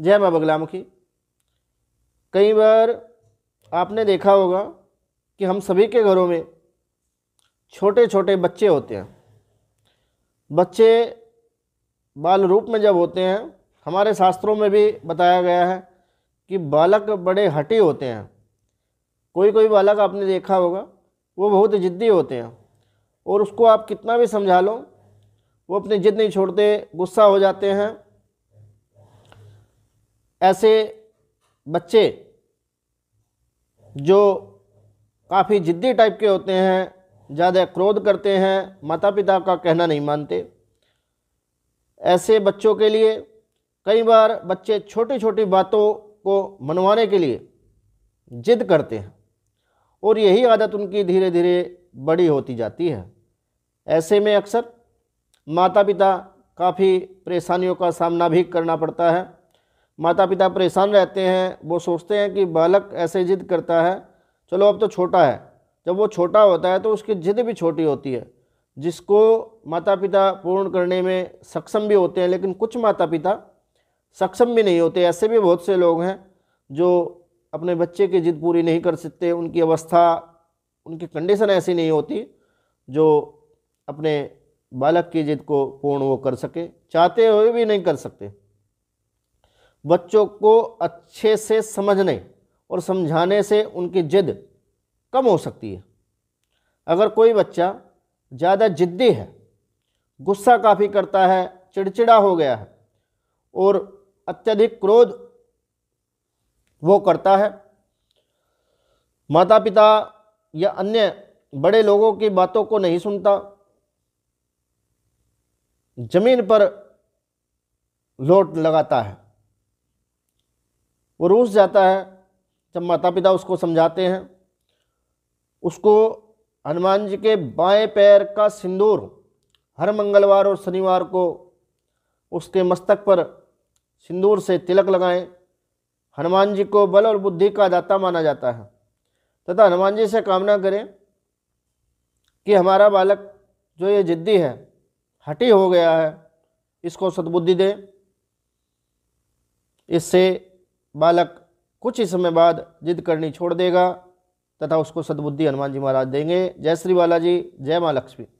जय माँ बगलामुखी कई बार आपने देखा होगा कि हम सभी के घरों में छोटे छोटे बच्चे होते हैं बच्चे बाल रूप में जब होते हैं हमारे शास्त्रों में भी बताया गया है कि बालक बड़े हटी होते हैं कोई कोई बालक आपने देखा होगा वो बहुत ज़िद्दी होते हैं और उसको आप कितना भी समझा लो वो अपनी ज़िद नहीं छोड़ते गुस्सा हो जाते हैं ऐसे बच्चे जो काफ़ी ज़िद्दी टाइप के होते हैं ज़्यादा क्रोध करते हैं माता पिता का कहना नहीं मानते ऐसे बच्चों के लिए कई बार बच्चे छोटी छोटी बातों को मनवाने के लिए जिद करते हैं और यही आदत उनकी धीरे धीरे बड़ी होती जाती है ऐसे में अक्सर माता पिता काफ़ी परेशानियों का सामना भी करना पड़ता है माता पिता परेशान रहते हैं वो सोचते हैं कि बालक ऐसे जिद करता है चलो अब तो छोटा है जब वो छोटा होता है तो उसकी जिद भी छोटी होती है जिसको माता पिता पूर्ण करने में सक्षम भी होते हैं लेकिन कुछ माता पिता सक्षम भी नहीं होते ऐसे भी बहुत से लोग हैं जो अपने बच्चे की जिद पूरी नहीं कर सकते उनकी अवस्था उनकी कंडीशन ऐसी नहीं होती जो अपने बालक की जिद को पूर्ण वो कर सके चाहते हुए भी नहीं कर सकते बच्चों को अच्छे से समझने और समझाने से उनकी जिद कम हो सकती है अगर कोई बच्चा ज़्यादा ज़िद्दी है गुस्सा काफ़ी करता है चिड़चिड़ा हो गया है और अत्यधिक क्रोध वो करता है माता पिता या अन्य बड़े लोगों की बातों को नहीं सुनता ज़मीन पर लोट लगाता है वो रोज जाता है जब माता पिता उसको समझाते हैं उसको हनुमान जी के बाएं पैर का सिंदूर हर मंगलवार और शनिवार को उसके मस्तक पर सिंदूर से तिलक लगाएं हनुमान जी को बल और बुद्धि का दाता माना जाता है तथा हनुमान जी से कामना करें कि हमारा बालक जो ये जिद्दी है हटी हो गया है इसको सद्बुद्धि दें इससे बालक कुछ ही समय बाद जिद करनी छोड़ देगा तथा उसको सद्बुद्धि हनुमान जी महाराज देंगे जय श्री बालाजी जय माँ लक्ष्मी